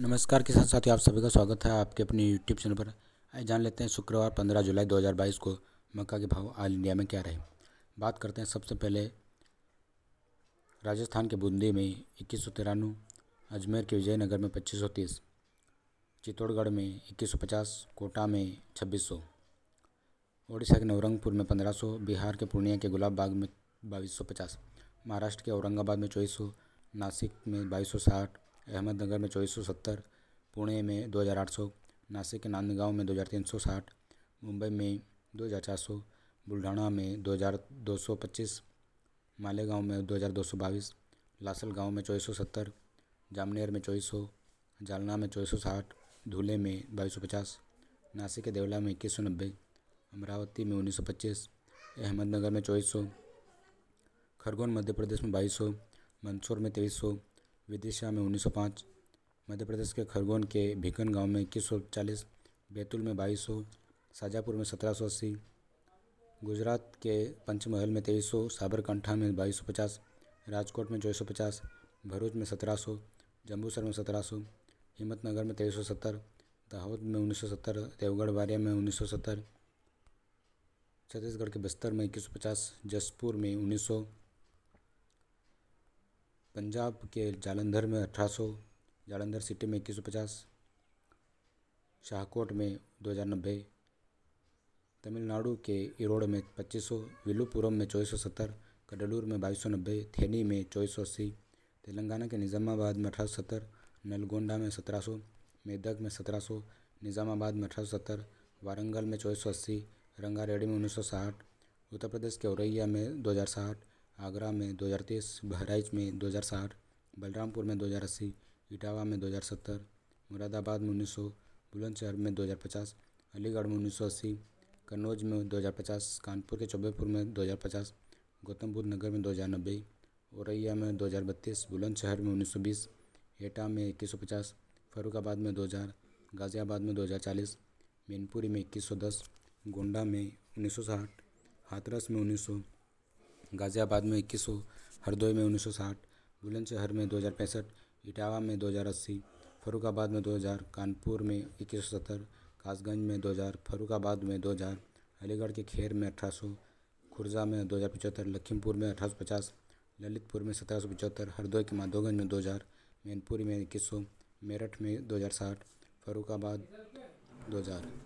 नमस्कार किसान साथ आप सभी का स्वागत है आपके अपने यूट्यूब चैनल पर आइए जान लेते हैं शुक्रवार पंद्रह जुलाई बाईस को मक्का के भाव ऑल इंडिया में क्या रहे बात करते हैं सबसे पहले राजस्थान के बूंदी में इक्कीस सौ तिरानवे अजमेर के विजयनगर में पच्चीस सौ तीस चित्तौड़गढ़ में इक्कीस सौ पचास कोटा में छब्बीस सौ उड़ीसा के नवरंगपुर में पंद्रह सौ बिहार के पूर्णिया के गुलाब बाग में बाईस सौ पचास महाराष्ट्र के औरंगाबाद में चौबीस सौ नासिक में बाईस सौ साठ अहमदनगर में चौबीस सौ सत्तर पुणे में दो हज़ार आठ सौ नासिक के नांदगांव में दो हज़ार तीन सौ साठ मुंबई में दो हज़ार चार सौ बुल्ढाना में दो हज़ार दो सौ पच्चीस मालेगाँव में दो हज़ार दो सौ बाईस लासल गाँव में चौबीस सौ सत्तर जामनेर में चौबीस सौ जालना में चौबीस सौ साठ धूले में बाईस सौ पचास नासिक के देवला में इक्कीस सौ नब्बे अमरावती में उन्नीस सौ पच्चीस अहमदनगर में चौबीस सौ खरगोन मध्य प्रदेश में बाईस सौ मंदसौर में तेईस सौ विदिशा में 1905 मध्य प्रदेश के खरगोन के भिकन गांव में इक्कीस सौ चालीस बैतूल में बाईस सौ शाजापुर में सत्रह सौ अस्सी गुजरात के पंचमहल में तेईस सौ साबरकंठा में बाईस सौ पचास राजकोट में चौबीस सौ पचास भरूच में सत्रह सौ जम्बूसर में सत्रह सौ हिम्मतनगर में तेईस सौ सत्तर दाहोद में उन्नीस सौ सत्तर देवगढ़ वारिया में उन्नीस सौ सत्तर छत्तीसगढ़ के बस्तर में इक्कीस सौ पचास जसपुर में उन्नीस सौ पंजाब के जालंधर में अठारह सौ जालंधर सिटी में इक्कीस सौ पचास शाहकोट में दो हज़ार नब्बे तमिलनाडु के इरोड में पच्चीस सौ विलुपुरम में चौबीस सौ सत्तर कडलूर में बाईस सौ नब्बे थेनी में चौबीस सौ अस्सी तेलंगाना के निज़ामाबाद में अठारह सौ सत्तर नलगोंडा में सत्रह सौ मेदक में सत्रह सौ निज़ामाबाद में अठारह सौ सत्तर वारंगल में चौबीस सौ अस्सी रंगारेड्डी में उन्नीस सौ साठ उत्तर प्रदेश के औरैया में दो हज़ार साठ आगरा में दो हज़ार तेईस बहराइच में दो हज़ार साठ बलरामपुर में दो हज़ार अस्सी इटावा में दो हज़ार सत्तर मुरादाबाद में उन्नीस सौ बुलंदशहर में दो हज़ार पचास अलीगढ़ में उन्नीस सौ अस्सी कन्नौज में दो हज़ार पचास कानपुर के चौबेपुर में दो हज़ार पचास गौतम बुद्ध नगर में दो हज़ार नब्बे औरैया में दो हज़ार बत्तीस बुलंदशहर में उन्नीस सौ बीस एटा में इक्कीस सौ पचास फरुखाबाद में दो हज़ार गाज़ियाबाद में दो हज़ार चालीस मैनपुरी में इक्कीस सौ दस गोंडा में उन्नीस सौ साठ हाथरस में उन्नीस सौ गाज़ियाबाद में इक्कीस सौ हरदोई में उन्नीस सौ साठ बुलंदशहर में दो हज़ार पैंसठ इटावा में दो हज़ार अस्सी फरुखाबाद में दो हज़ार कानपुर में इक्कीस सौ सत्तर कासगंज में दो हज़ार फरुखाबाद में दो हज़ार अलीगढ़ के खेर में अठारह सौ खुर्जा में दो हज़ार पचहत्तर लखीमपुर में अठारह सौ पचास ललितपुर में सत्रह सौ पचहत्तर हरदोई के माधोगंज में दो हज़ार मैनपुरी में इक्कीस सौ मेरठ में दो हज़ार साठ फरुखाबाद दो हज़ार